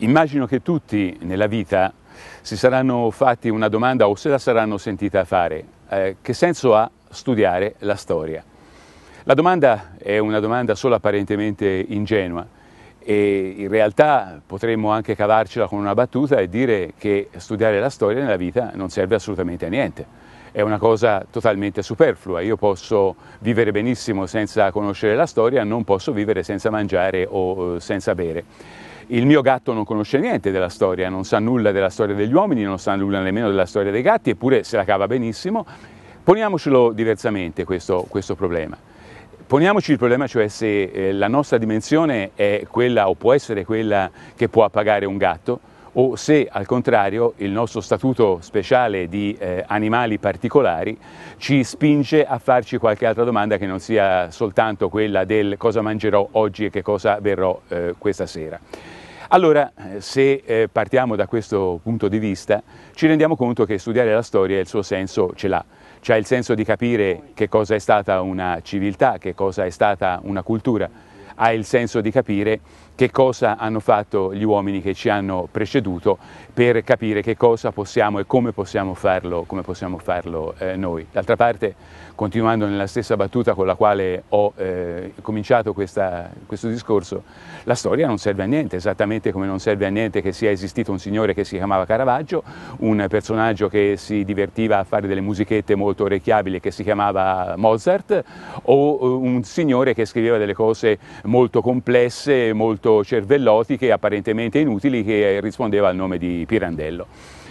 Immagino che tutti nella vita si saranno fatti una domanda o se la saranno sentita fare. Eh, che senso ha studiare la storia? La domanda è una domanda solo apparentemente ingenua e in realtà potremmo anche cavarcela con una battuta e dire che studiare la storia nella vita non serve assolutamente a niente. È una cosa totalmente superflua. Io posso vivere benissimo senza conoscere la storia, non posso vivere senza mangiare o eh, senza bere. Il mio gatto non conosce niente della storia, non sa nulla della storia degli uomini, non sa nulla nemmeno della storia dei gatti, eppure se la cava benissimo. Poniamocelo diversamente questo, questo problema. Poniamoci il problema cioè se eh, la nostra dimensione è quella o può essere quella che può appagare un gatto, o se al contrario il nostro statuto speciale di eh, animali particolari ci spinge a farci qualche altra domanda che non sia soltanto quella del cosa mangerò oggi e che cosa verrò eh, questa sera. Allora, eh, se eh, partiamo da questo punto di vista, ci rendiamo conto che studiare la storia il suo senso ce l'ha. C'ha il senso di capire che cosa è stata una civiltà, che cosa è stata una cultura, ha il senso di capire che cosa hanno fatto gli uomini che ci hanno preceduto per capire che cosa possiamo e come possiamo farlo, come possiamo farlo eh, noi. D'altra parte, continuando nella stessa battuta con la quale ho eh, cominciato questa, questo discorso, la storia non serve a niente, esattamente come non serve a niente che sia esistito un signore che si chiamava Caravaggio, un personaggio che si divertiva a fare delle musichette molto orecchiabili che si chiamava Mozart, o eh, un signore che scriveva delle cose molto complesse, molto progetto Cervellotti apparentemente inutili che rispondeva al nome di Pirandello.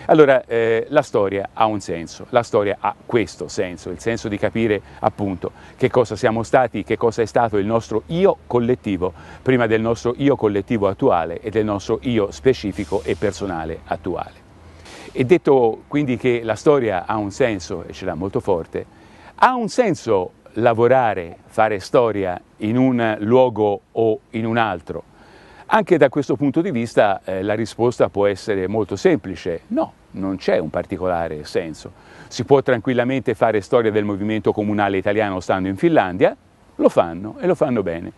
Allora, eh, la storia ha un senso, la storia ha questo senso, il senso di capire appunto che cosa siamo stati, che cosa è stato il nostro io collettivo, prima del nostro io collettivo attuale e del nostro io specifico e personale attuale. E detto quindi che la storia ha un senso, e ce l'ha molto forte, ha un senso lavorare, fare storia in un luogo o in un altro, anche da questo punto di vista eh, la risposta può essere molto semplice, no, non c'è un particolare senso. Si può tranquillamente fare storia del movimento comunale italiano stando in Finlandia, lo fanno e lo fanno bene.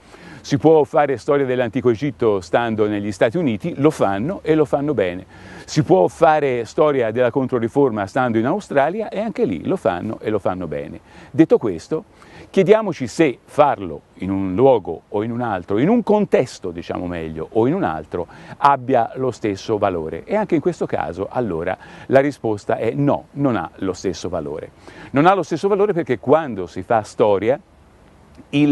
Si può fare storia dell'antico Egitto stando negli Stati Uniti, lo fanno e lo fanno bene. Si può fare storia della Controriforma stando in Australia e anche lì lo fanno e lo fanno bene. Detto questo, chiediamoci se farlo in un luogo o in un altro, in un contesto diciamo meglio o in un altro, abbia lo stesso valore. E anche in questo caso allora la risposta è no, non ha lo stesso valore. Non ha lo stesso valore perché quando si fa storia eh,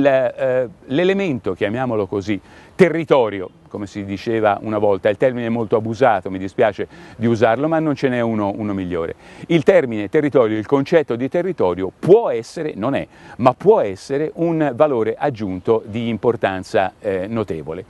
l'elemento, chiamiamolo così, territorio come si diceva una volta, il termine è molto abusato, mi dispiace di usarlo, ma non ce n'è uno, uno migliore. Il termine territorio, il concetto di territorio può essere, non è, ma può essere un valore aggiunto di importanza eh, notevole.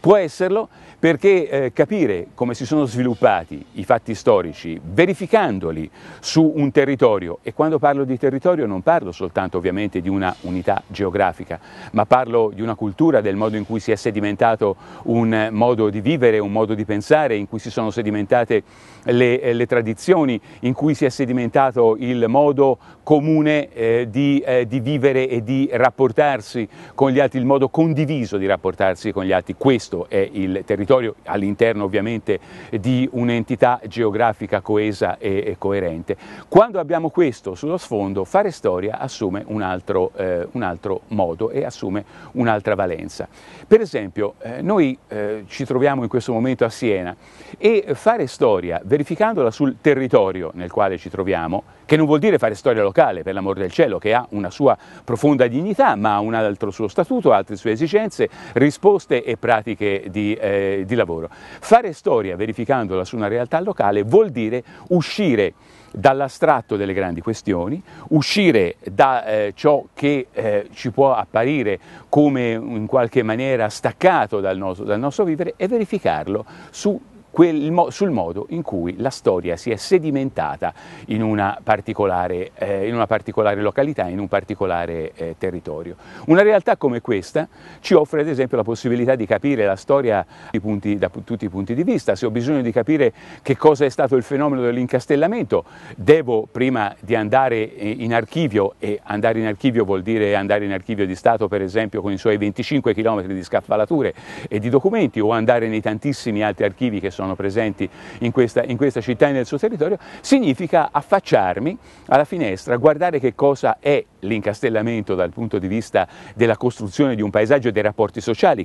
Può esserlo perché eh, capire come si sono sviluppati i fatti storici, verificandoli su un territorio, e quando parlo di territorio non parlo soltanto ovviamente di una unità geografica, ma parlo di una cultura, del modo in cui si è sedimentato un un modo di vivere, un modo di pensare in cui si sono sedimentate le, eh, le tradizioni, in cui si è sedimentato il modo comune eh, di, eh, di, vivere e di rapportarsi con gli altri, il modo condiviso di rapportarsi con gli altri. Questo è il territorio all'interno ovviamente di un'entità geografica coesa e, e, coerente. Quando abbiamo questo sullo sfondo, fare storia assume un altro, eh, un altro modo e assume un'altra valenza. Per esempio, eh, noi eh, eh, ci troviamo in questo momento a Siena e fare storia verificandola sul territorio nel quale ci troviamo, che non vuol dire fare storia locale, per l'amor del cielo, che ha una sua profonda dignità, ma ha un altro suo statuto, altre sue esigenze, risposte e pratiche di, eh, di lavoro. Fare storia verificandola su una realtà locale vuol dire uscire dall'astratto delle grandi questioni, uscire da eh, ciò che eh, ci può apparire come in qualche maniera staccato dal nostro, dal nostro vivere e verificarlo su quel, sul modo in cui la storia si è sedimentata in una particolare, eh, in una particolare località, in un particolare eh, territorio. Una realtà come questa ci offre ad esempio la possibilità di capire la storia punti, da tutti i punti di vista, se ho bisogno di capire che cosa è stato il fenomeno dell'incastellamento, devo prima di andare eh, in archivio, e andare in archivio vuol dire andare in archivio di Stato per esempio con i suoi 25 km di scaffalature e di documenti, o andare nei tantissimi altri archivi che sono sono presenti in questa, in questa città e nel suo territorio, significa affacciarmi alla finestra, guardare che cosa è l'incastellamento dal punto di vista della costruzione di un paesaggio e dei rapporti sociali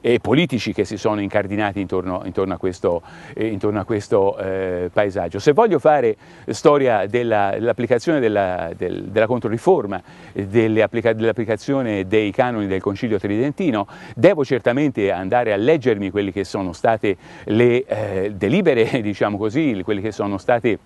e politici che si sono incardinati intorno, intorno a questo, eh, intorno a questo eh, paesaggio. Se voglio fare storia dell'applicazione della, del, della, controriforma, eh, dell'applicazione dei canoni del Concilio Tridentino, devo certamente andare a leggermi quelle che sono state le le eh, delibere, diciamo così, quelle che sono state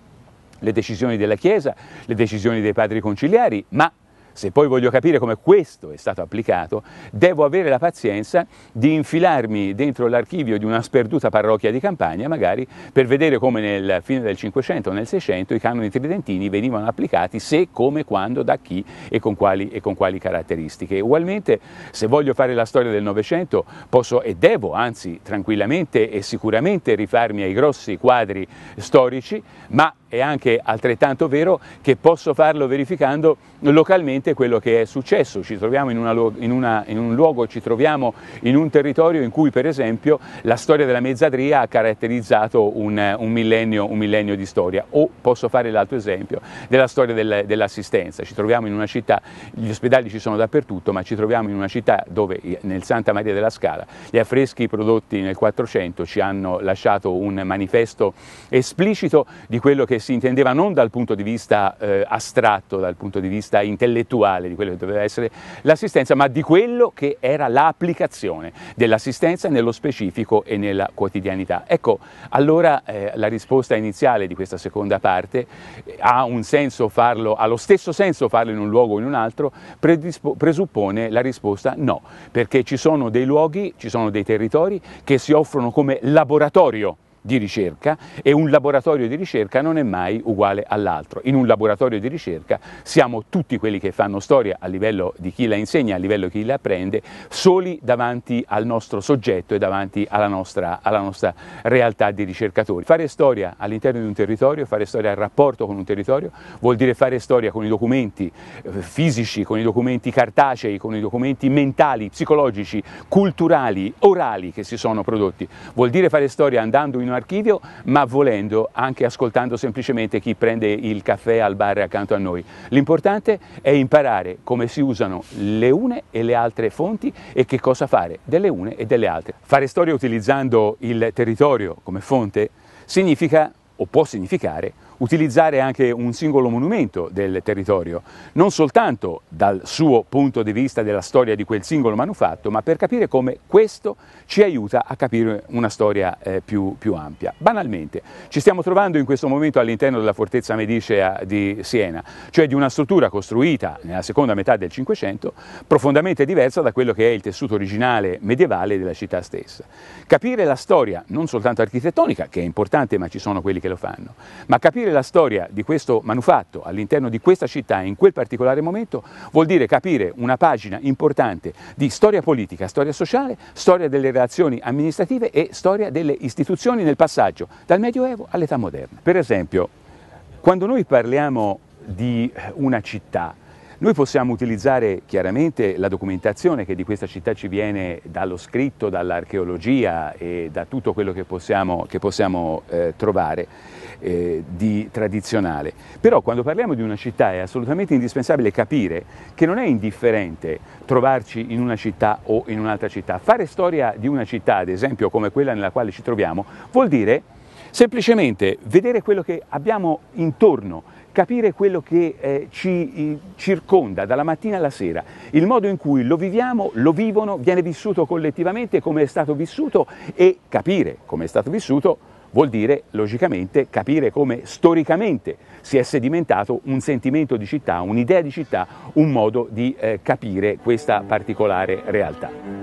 le decisioni della Chiesa, le decisioni dei padri conciliari, ma se poi voglio capire come questo è stato applicato, devo avere la pazienza di infilarmi dentro l'archivio di una sperduta parrocchia di campagna, magari, per vedere come nel fine del 500 o nel 600 i canoni tridentini venivano applicati, se, come, quando, da chi e con quali, e con quali caratteristiche. Ugualmente, se voglio fare la storia del Novecento, posso e devo, anzi, tranquillamente e sicuramente rifarmi ai grossi quadri storici, ma è anche altrettanto vero che posso farlo verificando localmente quello che è successo, ci troviamo in, una, in, una, in un luogo, ci troviamo in un territorio in cui per esempio la storia della mezzadria ha caratterizzato un, un, millennio, un millennio, di storia, o posso fare l'altro esempio della storia del, dell'assistenza, ci troviamo in una città, gli ospedali ci sono dappertutto, ma ci troviamo in una città dove nel Santa Maria della Scala gli affreschi prodotti nel 400 ci hanno lasciato un manifesto esplicito di quello che è si intendeva non dal punto di vista eh, astratto, dal punto di vista intellettuale di quello che doveva essere l'assistenza, ma di quello che era l'applicazione dell'assistenza nello specifico e nella quotidianità. Ecco, allora eh, la risposta iniziale di questa seconda parte eh, ha un senso farlo, ha lo stesso senso farlo in un luogo o in un altro, presuppone la risposta no, perché ci sono dei luoghi, ci sono dei territori che si offrono come laboratorio di ricerca e un laboratorio di ricerca non è mai uguale all'altro. In un laboratorio di ricerca siamo tutti quelli che fanno storia a livello di chi la insegna, a livello di chi la apprende, soli davanti al nostro soggetto e davanti alla nostra, alla nostra realtà di ricercatori. Fare storia all'interno di un territorio, fare storia al rapporto con un territorio, vuol dire fare storia con i documenti eh, fisici, con i documenti cartacei, con i documenti mentali, psicologici, culturali, orali che si sono prodotti. Vuol dire fare storia andando in una mio archivio, ma volendo anche ascoltando semplicemente chi prende il caffè al bar accanto a noi. L'importante è imparare come si usano le une e le altre fonti e che cosa fare delle une e delle altre. Fare storia utilizzando il territorio come fonte significa o può significare utilizzare anche un singolo monumento del territorio, non soltanto dal suo punto di vista della storia di quel singolo manufatto, ma per capire come questo ci aiuta a capire una storia eh, più, più, ampia. Banalmente, ci stiamo trovando in questo momento all'interno della fortezza medicea di Siena, cioè di una struttura costruita nella seconda metà del Cinquecento, profondamente diversa da quello che è il tessuto originale medievale della città stessa. Capire la storia, non soltanto architettonica, che è importante ma ci sono quelli che lo fanno, ma capire Capire la storia di questo manufatto all'interno di questa città in quel particolare momento vuol dire capire una pagina importante di storia politica, storia sociale, storia delle relazioni amministrative e storia delle istituzioni nel passaggio dal Medioevo all'età moderna. Per esempio, quando noi parliamo di una città, noi possiamo utilizzare chiaramente la documentazione che di questa città ci viene dallo scritto, dall'archeologia e da tutto quello che possiamo, che possiamo eh, trovare eh, di tradizionale. Però quando parliamo di una città è assolutamente indispensabile capire che non è indifferente trovarci in una città o in un'altra città. Fare storia di una città, ad esempio, come quella nella quale ci troviamo, vuol dire semplicemente vedere quello che abbiamo intorno, capire quello che eh, ci circonda dalla mattina alla sera, il modo in cui lo viviamo, lo vivono, viene vissuto collettivamente come è stato vissuto e capire come è stato vissuto vuol dire logicamente capire come storicamente si è sedimentato un sentimento di città, un'idea di città, un modo di eh, capire questa particolare realtà.